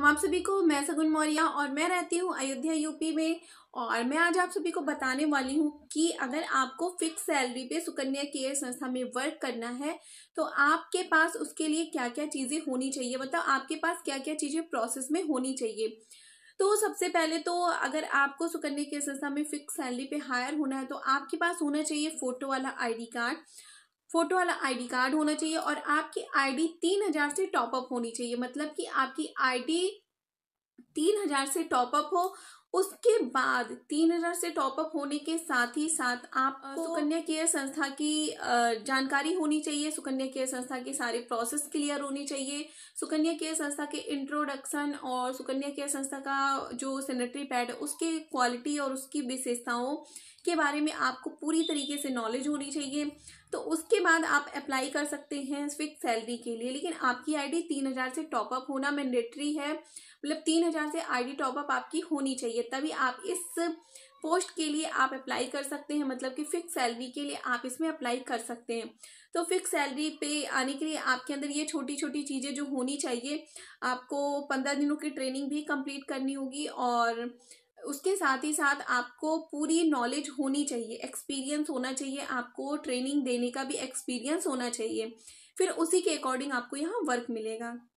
सलाम आप सभी को मैं सगुन मौर्या और मैं रहती हूँ अयोध्या यूपी में और मैं आज आप सभी को बताने वाली हूँ कि अगर आपको फिक्स सैलरी पे सुकन्या केयर संस्था में वर्क करना है तो आपके पास उसके लिए क्या क्या चीज़ें होनी चाहिए मतलब आपके पास क्या क्या चीज़ें प्रोसेस में होनी चाहिए तो सबसे पहले तो अगर आपको सुकन्या केयर संस्था में फिक्स सैलरी पर हायर होना है तो आपके पास होना चाहिए फोटो वाला आई कार्ड फोटो वाला आईडी कार्ड होना चाहिए और आपकी आईडी तीन हजार से टॉपअप होनी चाहिए मतलब कि आपकी आईडी तीन हजार से टॉपअप हो उसके बाद तीन हजार से टॉपअप होने के साथ ही साथ आप तो सुकन्या केयर संस्था की जानकारी होनी चाहिए सुकन्या केयर संस्था के सारे प्रोसेस क्लियर होनी चाहिए सुकन्या केयर संस्था के इंट्रोडक्शन और सुकन्या केयर संस्था का जो सेनेटरी पैड है उसके क्वालिटी और उसकी विशेषताओं के बारे में आपको पूरी तरीके से नॉलेज होनी चाहिए तो उसके बाद आप अप्लाई कर सकते हैं फिक्स सैलरी के लिए लेकिन आपकी आईडी तीन हज़ार से टॉपअप होना मैंडेटरी है मतलब तीन हज़ार से आईडी टॉपअप आपकी होनी चाहिए तभी आप इस पोस्ट के लिए आप अप्लाई कर सकते हैं मतलब कि फिक्स सैलरी के लिए आप इसमें अप्लाई कर सकते हैं तो फिक्स सैलरी पे आने के लिए आपके अंदर ये छोटी छोटी चीज़ें जो होनी चाहिए आपको पंद्रह दिनों की ट्रेनिंग भी कंप्लीट करनी होगी और उसके साथ ही साथ आपको पूरी नॉलेज होनी चाहिए एक्सपीरियंस होना चाहिए आपको ट्रेनिंग देने का भी एक्सपीरियंस होना चाहिए फिर उसी के अकॉर्डिंग आपको यहाँ वर्क मिलेगा